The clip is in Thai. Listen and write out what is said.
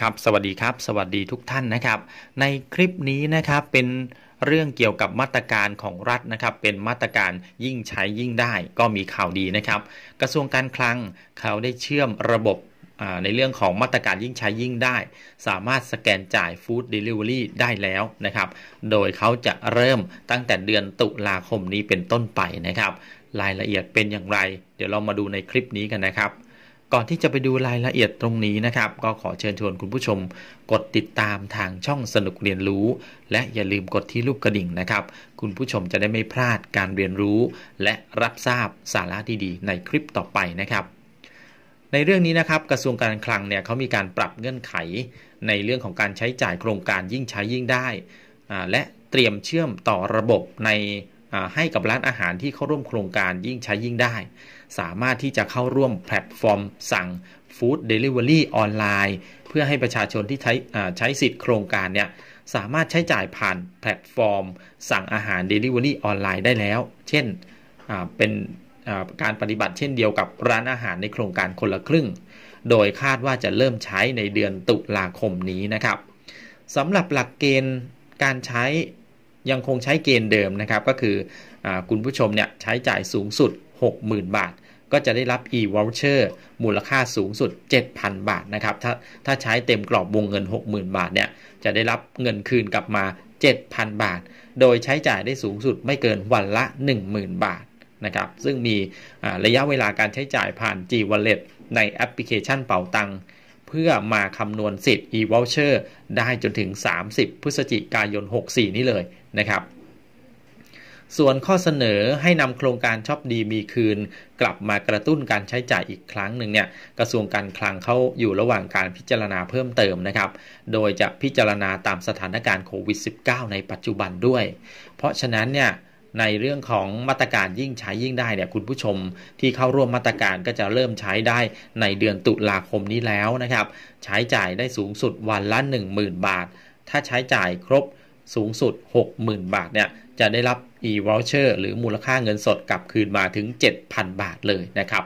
ครับสวัสดีครับสวัสดีทุกท่านนะครับ ในคลิปนี้นะครับเป็นเรื่องเกี่ยวกับมาตรการของรัฐนะครับ เป็นมาตรการยิ่งใช้ยิ่งได้ก็มีข่าวดีนะครับ กระทรวงการคลังเขาได้เชื่อมระบบในเรื่องของมาตรการยิ่งใช้ยิ่งได้ สามารถสแกนจ่ายฟู้ดเดลิเวอรี่ได้แล้วนะครับ โดยเขาจะเริ่มตั้งแต่เดือนตุลาคมนี้เป็นต้นไปนะครับ รายละเอียดเป็นอย่างไร เดี๋ยวเรามาดูในคลิปนี้กันนะครับก่อนที่จะไปดูรายละเอียดตรงนี้นะครับ ก็ขอเชิญชวนคุณผู้ชมกดติดตามทางช่องสนุกเรียนรู้ และอย่าลืมกดที่รูปกระดิ่งนะครับ คุณผู้ชมจะได้ไม่พลาดการเรียนรู้ และรับทราบสาระดีๆในคลิปต่อไปนะครับ ในเรื่องนี้นะครับ กระทรวงการคลังเนี่ยเขามีการปรับเงื่อนไขในเรื่องของการใช้จ่ายโครงการยิ่งใช้ยิ่งได้และเตรียมเชื่อมต่อระบบในให้กับร้านอาหารที่เข้าร่วมโครงการยิ่งใช้ยิ่งได้ สามารถที่จะเข้าร่วมแพลตฟอร์มสั่งฟู้ดเดลิเวอรี่ออนไลน์เพื่อให้ประชาชนที่ใช้ใช้สิทธิ์โครงการเนี่ยสามารถใช้จ่ายผ่านแพลตฟอร์มสั่งอาหารเดลิเวอรี่ออนไลน์ได้แล้ว เช่นเป็นการปฏิบัติ เช่นเดียวกับ ร้านอาหารในโครงการคนละครึ่ง โดยคาดว่าจะเริ่มใช้ในเดือนตุลาคมนี้นะครับสำหรับหลักเกณฑ์การใช้ยังคงใช้เกณฑ์เดิมนะครับก็คืออคุณผู้ชมเนี่ยใช้จ่ายสูงสุด 60,000 บาท ก็จะได้รับ e-voucher มูลค่าสูงสุด 7,000 บาทนะครับถ้าถ้าใช้เต็มกรอบวงเงิน 60,000 บาทเนี่ยจะได้รับเงินคืนกลับมา 7,000 บาท โดยใช้จ่ายได้สูงสุดไม่เกินวันละ 10,000 บาทนะครับซึ่งมีระยะเวลาการใช้จ่ายผ่าน G Wallet ในแอปพลิเคชันเป๋าตังเพื่อมาคำนวณสิทธิ์ e-voucher ได้จนถึง 30 พฤศจิกายน 64 นี้เลยนะครับส่วนข้อเสนอให้นำโครงการชอบดีมีคืน กลับมากระตุ้นการใช้จ่ายอีกครั้งหนึ่งเนี่ยกระทรวงการคลังเขาอยู่ระหว่างการพิจารณาเพิ่มเติมนะครับ โดยจะพิจารณาตามสถานการณ์โควิด -19 ในปัจจุบันด้วย เพราะฉะนั้นเนี่ยในเรื่องของมาตรการยิ่งใช้ยิ่งได้เนี่ยคุณผู้ชมที่เข้าร่วมมาตรการก็จะเริ่มใช้ได้ในเดือนตุลาคมนี้แล้วนะครับใช้จ่ายได้สูงสุดวันละ10,000 บาท ถ้าใช้จ่ายครบสูงสุด 60,000 บาท เนี่ย จะได้รับ e-voucher หรือมูลค่าเงินสดกลับคืนมาถึง 7,000 บาทเลยนะครับ